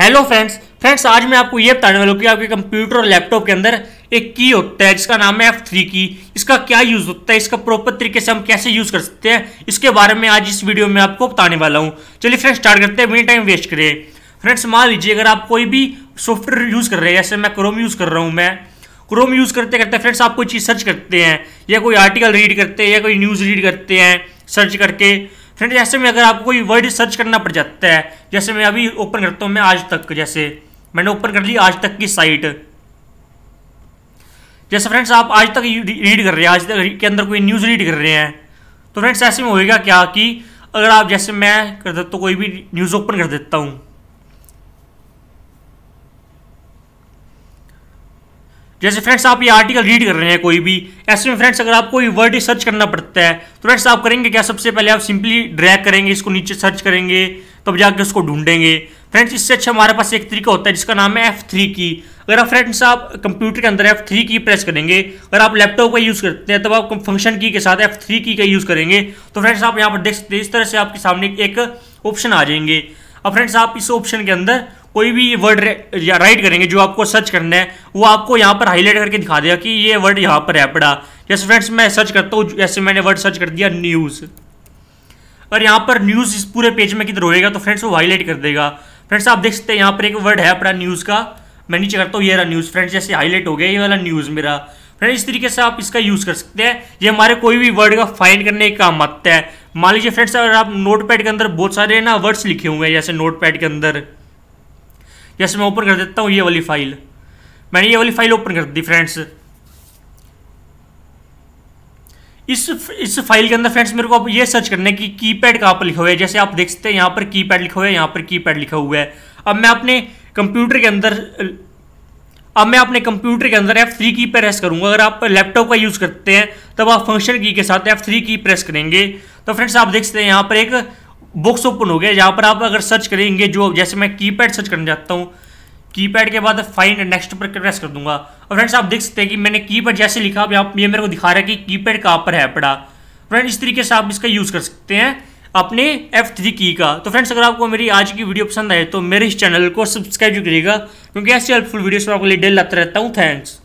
hello friends friends आज मैं आपको ये बताने वाला हूँ कि आपके कंप्यूटर और लैपटॉप के अंदर एक की होता है जिसका नाम है एफ थ्री की इसका क्या यूज़ होता है इसका प्रॉपर तरीके से हम कैसे यूज़ कर सकते हैं इसके बारे में आज इस वीडियो में आपको बताने वाला हूँ चलिए फ्रेंड्स स्टार्ट करते हैं मिनी टाइम वेस्ट करें फ्रेंड्स मान लीजिए अगर आप कोई भी सॉफ्टवेयर यूज़ कर रहे हैं जैसे मैं क्रोम यूज़ कर रहा हूँ मैं क्रोम यूज़ करते करते फ्रेंड्स आप कोई चीज़ सर्च करते हैं या कोई आर्टिकल रीड करते हैं या कोई न्यूज़ रीड करते हैं सर्च करके फ्रेंड जैसे में अगर आपको कोई वर्ड सर्च करना पड़ जाता है जैसे मैं अभी ओपन करता हूँ मैं आज तक जैसे मैंने ओपन कर ली आज तक की साइट जैसे फ्रेंड्स आप आज तक रीड कर रहे हैं आज तक के अंदर कोई न्यूज़ रीड कर रहे हैं तो फ्रेंड्स ऐसे में होएगा क्या कि अगर आप जैसे मैं कर देता तो कोई भी न्यूज़ ओपन कर देता हूँ जैसे फ्रेंड्स आप ये आर्टिकल रीड कर रहे हैं कोई भी ऐसे में फ्रेंड्स अगर आपको कोई वर्ड सर्च करना पड़ता है तो फ्रेंड्स आप करेंगे क्या सबसे पहले आप सिंपली ड्रैग करेंगे इसको नीचे सर्च करेंगे तब जाके उसको ढूंढेंगे फ्रेंड्स इससे अच्छा हमारे पास एक तरीका होता है जिसका नाम है एफ थ्री की अगर आप फ्रेंड्स आप कंप्यूटर के अंदर एफ थ्री की प्रेस करेंगे अगर आप लैपटॉप का यूज़ करते हैं तब आप फंक्शन की के साथ एफ थ्री की का यूज़ करेंगे तो फ्रेंड्स आप यहाँ पर देख सकते हैं इस तरह से आपके सामने एक ऑप्शन आ जाएंगे अब फ्रेंड्स आप इस ऑप्शन के अंदर कोई भी वर्ड राइट करेंगे जो आपको सर्च करना है वो आपको यहाँ पर हाईलाइट करके दिखा देगा कि ये वर्ड यहाँ पर है पड़ा जैसे फ्रेंड्स मैं सर्च करता हूँ जैसे मैंने वर्ड सर्च कर दिया न्यूज़ और यहाँ पर न्यूज़ इस पूरे पेज में किधर होएगा तो फ्रेंड्स वो हाईलाइट कर देगा फ्रेंड्स आप देख सकते हैं यहाँ पर एक वर्ड है अपना न्यूज़ का मैं नीचे करता हूँ ये रहा न्यूज़ फ्रेंड्स जैसे हाईलाइट हो गया ये वाला न्यूज़ मेरा फ्रेंड इस तरीके से आप इसका यूज़ कर सकते हैं ये हमारे कोई भी वर्ड का फाइंड करने का काम आता है मान लीजिए फ्रेंड्स अगर आप पैड के अंदर बहुत सारे ना वर्ड्स लिखे हुए हैं जैसे पैड के अंदर जैसे मैं ओपन कर देता हूँ ये वाली फाइल मैंने ये वाली फाइल ओपन कर दी फ्रेंड्स इस इस फाइल के अंदर फ्रेंड्स मेरे को अब ये सर्च करना है कि की पैड कहाँ पर लिखा हुआ है जैसे आप देख सकते हैं यहाँ पर की पैड लिखा हुआ है यहाँ पर की पैड लिखा हुआ है अब मैं अपने कंप्यूटर के अंदर अब मैं अपने कंप्यूटर के अंदर एफ थ्री की प्रेस करूंगा अगर आप लैपटॉप का यूज़ करते हैं तब आप फंक्शन की के साथ एफ थ्री की प्रेस करेंगे तो फ्रेंड्स आप देख सकते हैं यहाँ पर एक बुक्स ओपन हो गया यहाँ पर आप अगर सर्च करेंगे जो जैसे मैं कीपैड सर्च करना चाहता हूँ कीपैड के बाद फाइंड नेक्स्ट पर प्रेस कर दूंगा और फ्रेंड्स आप देख सकते हैं कि मैंने कीपैड जैसे लिखा अब आप ये मेरे को दिखा रहा है कि कीपैड कहाँ पर है पड़ा फ्रेंड्स इस तरीके से आप इसका यूज़ कर सकते हैं अपने एफ थ्री की का तो फ्रेंड्स अगर आपको मेरी आज की वीडियो पसंद आए तो मेरे इस चैनल को सब्सक्राइब करिएगा क्योंकि ऐसी हेल्पफुल वीडियोस में आपको लिए डेल लाता रहता हूँ थैंक्स